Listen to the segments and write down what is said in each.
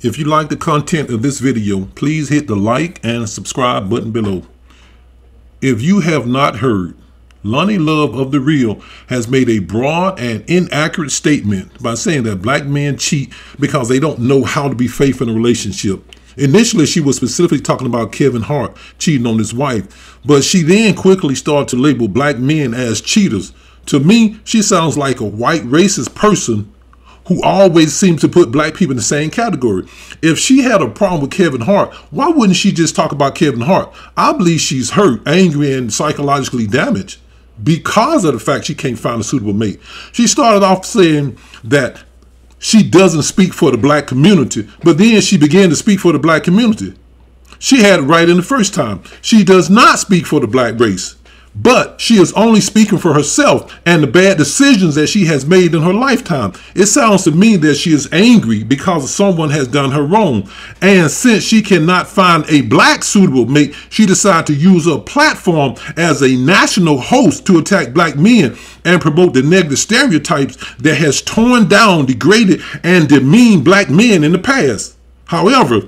If you like the content of this video, please hit the like and subscribe button below. If you have not heard, Lonnie Love of The Real has made a broad and inaccurate statement by saying that black men cheat because they don't know how to be faithful in a relationship. Initially, she was specifically talking about Kevin Hart cheating on his wife, but she then quickly started to label black men as cheaters. To me, she sounds like a white racist person who always seems to put black people in the same category. If she had a problem with Kevin Hart, why wouldn't she just talk about Kevin Hart? I believe she's hurt, angry, and psychologically damaged because of the fact she can't find a suitable mate. She started off saying that she doesn't speak for the black community, but then she began to speak for the black community. She had it right in the first time. She does not speak for the black race but she is only speaking for herself and the bad decisions that she has made in her lifetime. It sounds to me that she is angry because someone has done her wrong. And since she cannot find a black suitable mate, she decided to use a platform as a national host to attack black men and promote the negative stereotypes that has torn down, degraded, and demeaned black men in the past. However,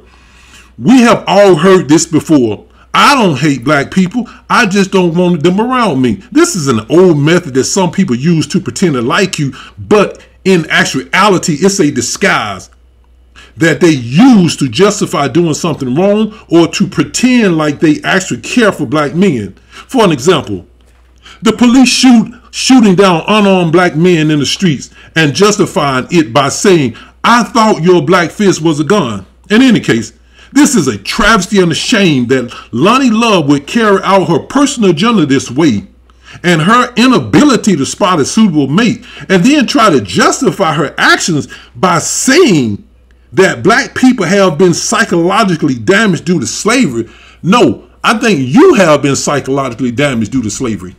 we have all heard this before I don't hate black people. I just don't want them around me. This is an old method that some people use to pretend to like you, but in actuality, it's a disguise that they use to justify doing something wrong or to pretend like they actually care for black men. For an example, the police shoot shooting down unarmed black men in the streets and justifying it by saying, I thought your black fist was a gun. In any case, this is a travesty and a shame that Lonnie Love would carry out her personal agenda this way and her inability to spot a suitable mate and then try to justify her actions by saying that black people have been psychologically damaged due to slavery. No, I think you have been psychologically damaged due to slavery.